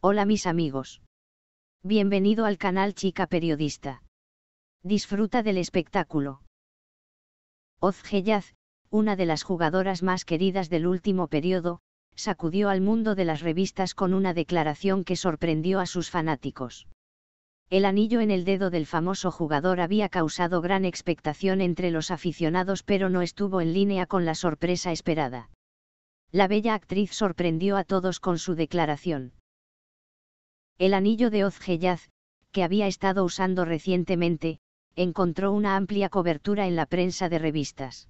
Hola mis amigos. Bienvenido al canal Chica Periodista. Disfruta del espectáculo. Oz una de las jugadoras más queridas del último periodo, sacudió al mundo de las revistas con una declaración que sorprendió a sus fanáticos. El anillo en el dedo del famoso jugador había causado gran expectación entre los aficionados pero no estuvo en línea con la sorpresa esperada. La bella actriz sorprendió a todos con su declaración. El anillo de Ozgeyaz, que había estado usando recientemente, encontró una amplia cobertura en la prensa de revistas.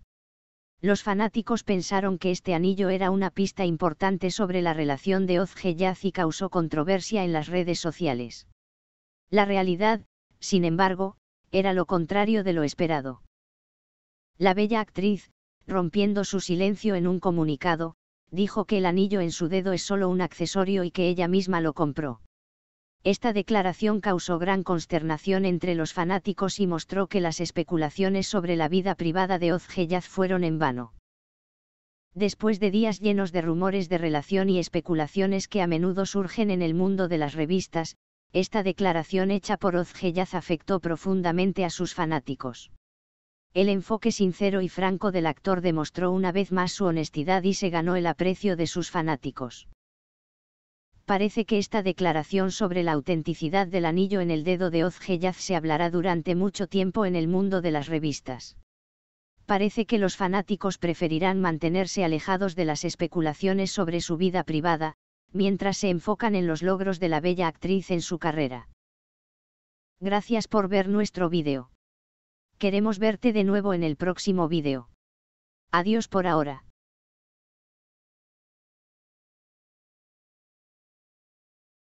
Los fanáticos pensaron que este anillo era una pista importante sobre la relación de Ozgeyaz y causó controversia en las redes sociales. La realidad, sin embargo, era lo contrario de lo esperado. La bella actriz, rompiendo su silencio en un comunicado, dijo que el anillo en su dedo es solo un accesorio y que ella misma lo compró. Esta declaración causó gran consternación entre los fanáticos y mostró que las especulaciones sobre la vida privada de Ozgeyaz fueron en vano. Después de días llenos de rumores de relación y especulaciones que a menudo surgen en el mundo de las revistas, esta declaración hecha por Ozgeyaz afectó profundamente a sus fanáticos. El enfoque sincero y franco del actor demostró una vez más su honestidad y se ganó el aprecio de sus fanáticos. Parece que esta declaración sobre la autenticidad del anillo en el dedo de Geyaz se hablará durante mucho tiempo en el mundo de las revistas. Parece que los fanáticos preferirán mantenerse alejados de las especulaciones sobre su vida privada, mientras se enfocan en los logros de la bella actriz en su carrera. Gracias por ver nuestro vídeo. Queremos verte de nuevo en el próximo vídeo. Adiós por ahora.